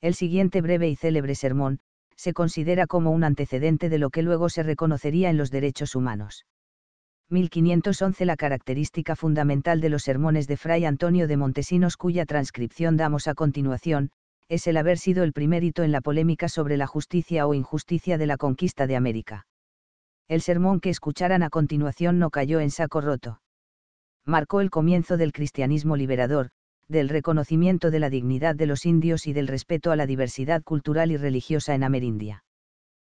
El siguiente breve y célebre sermón, se considera como un antecedente de lo que luego se reconocería en los derechos humanos. 1511 La característica fundamental de los sermones de Fray Antonio de Montesinos cuya transcripción damos a continuación, es el haber sido el primer hito en la polémica sobre la justicia o injusticia de la conquista de América. El sermón que escucharan a continuación no cayó en saco roto. Marcó el comienzo del cristianismo liberador, del reconocimiento de la dignidad de los indios y del respeto a la diversidad cultural y religiosa en Amerindia.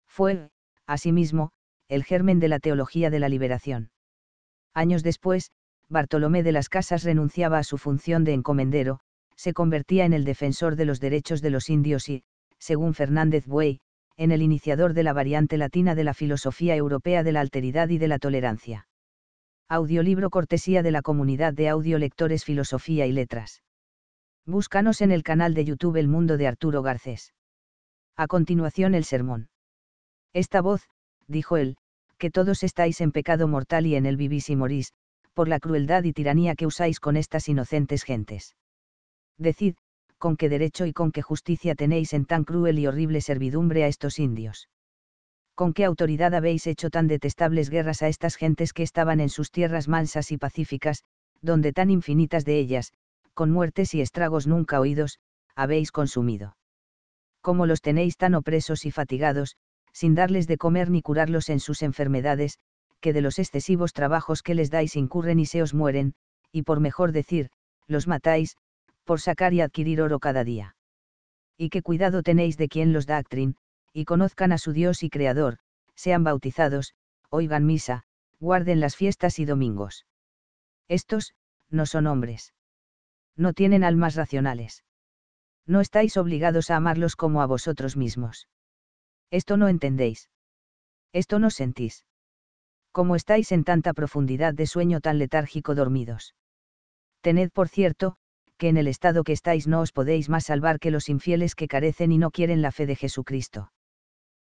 Fue, asimismo, el germen de la teología de la liberación. Años después, Bartolomé de las Casas renunciaba a su función de encomendero, se convertía en el defensor de los derechos de los indios y, según Fernández Buey, en el iniciador de la variante latina de la filosofía europea de la alteridad y de la tolerancia. Audiolibro cortesía de la comunidad de audiolectores Filosofía y Letras. Búscanos en el canal de YouTube El Mundo de Arturo Garcés. A continuación el sermón. Esta voz, dijo él, que todos estáis en pecado mortal y en el vivís y morís, por la crueldad y tiranía que usáis con estas inocentes gentes. Decid, con qué derecho y con qué justicia tenéis en tan cruel y horrible servidumbre a estos indios. ¿con qué autoridad habéis hecho tan detestables guerras a estas gentes que estaban en sus tierras mansas y pacíficas, donde tan infinitas de ellas, con muertes y estragos nunca oídos, habéis consumido? ¿Cómo los tenéis tan opresos y fatigados, sin darles de comer ni curarlos en sus enfermedades, que de los excesivos trabajos que les dais incurren y se os mueren, y por mejor decir, los matáis, por sacar y adquirir oro cada día? ¿Y qué cuidado tenéis de quien los da actrin, y conozcan a su Dios y Creador, sean bautizados, oigan misa, guarden las fiestas y domingos. Estos, no son hombres. No tienen almas racionales. No estáis obligados a amarlos como a vosotros mismos. Esto no entendéis. Esto no sentís. Como estáis en tanta profundidad de sueño tan letárgico dormidos. Tened por cierto, que en el estado que estáis no os podéis más salvar que los infieles que carecen y no quieren la fe de Jesucristo.